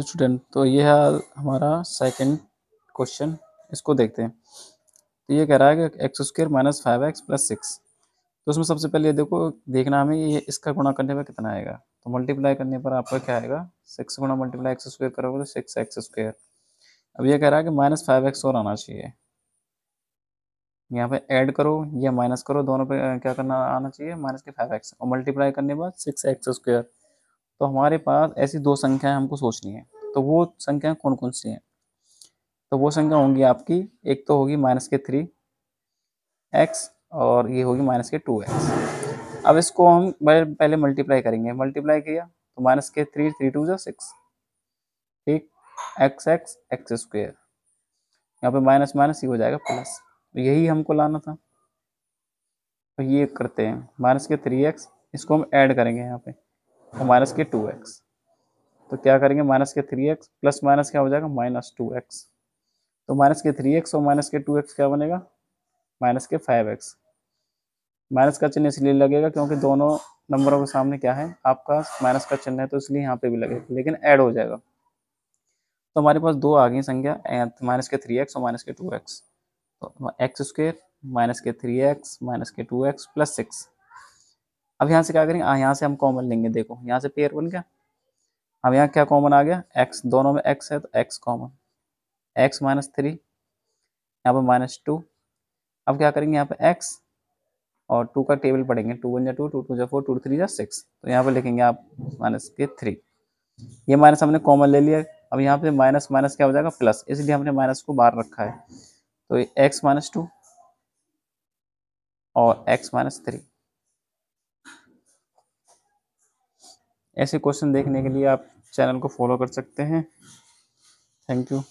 student तो ये है हमारा सेकंड क्वेश्चन इसको देखते हैं तो ये कह रहा है कि x square minus five x plus six तो उसमें सबसे पहले देखो देखना हमें ये इसका गुणा करने पर कितना आएगा तो मल्टीप्लाई करने पर आपका क्या आएगा सिक्स गुणा मल्टीप्लाई एक्स स्क्र करोगे तो सिक्स एक्स स्क्र अब ये कह रहा है कि माइनस फाइव एक्स और आना चाहिए यहाँ पे ऐड करो या माइनस करो दोनों पे क्या करना आना चाहिए माइनस के फाइव एक्स और मल्टीप्लाई करने पर बाद सिक्स एक्स स्क्वेयर तो हमारे पास ऐसी दो संख्याएं हमको सोचनी है तो वो संख्याएं कौन कौन सी हैं तो वो संख्या होंगी आपकी एक तो होगी माइनस के थ्री एक्स और ये होगी माइनस के टू एक्स अब इसको हम पहले मल्टीप्लाई करेंगे मल्टीप्लाई किया तो माइनस के थ्री थ्री टू जो सिक्स ठीक एक्स एक्स एक्स स्क्वेयर यहाँ पे माइनस माइनस ये हो जाएगा प्लस तो यही हमको लाना था तो ये करते हैं माइनस के थ्री एक्स इसको हम ऐड करेंगे यहाँ पे और माइनस के टू एक्स तो क्या करेंगे माइनस के थ्री एक्स प्लस माइनस क्या हो जाएगा माइनस टू एक्स तो माइनस के थ्री एक्स और माइनस के टू एक्स क्या बनेगा माइनस के फाइव एक्स माइनस का चिन्ह इसलिए लगेगा क्योंकि दोनों नंबरों के सामने क्या है आपका माइनस का चिन्ह है तो इसलिए यहाँ पे भी लगेगा लेकिन ऐड हो जाएगा तो हमारे पास दो आ गई संख्या माइनस के थ्री एक्स और माइनस के टू एक्स तो एक्स स्क्वेयर माइनस के थ्री एक्स माइनस के टू एक्स प्लस सिक्स अब यहाँ से क्या करेंगे हाँ, यहाँ से हम कॉमन लेंगे देखो यहाँ से पेयर बन गया अब यहाँ क्या कॉमन आ गया एक्स दोनों में एक्स है तो x common x minus three यहाँ पर माइनस टू अब क्या करेंगे यहाँ पर एक्स और टू का टेबल पढ़ेंगे टू वन जो टू टू टू जा फोर टू थ्री या सिक्स तो यहाँ पर लिखेंगे आप माइनस के थ्री ये माइनस हमने कॉमन ले लिया अब यहाँ पे माइनस माइनस क्या हो जाएगा प्लस इसलिए हमने माइनस को बाहर रखा है तो एक्स माइनस टू और एक्स माइनस थ्री ऐसे क्वेश्चन देखने के लिए आप चैनल को फॉलो कर सकते हैं थैंक यू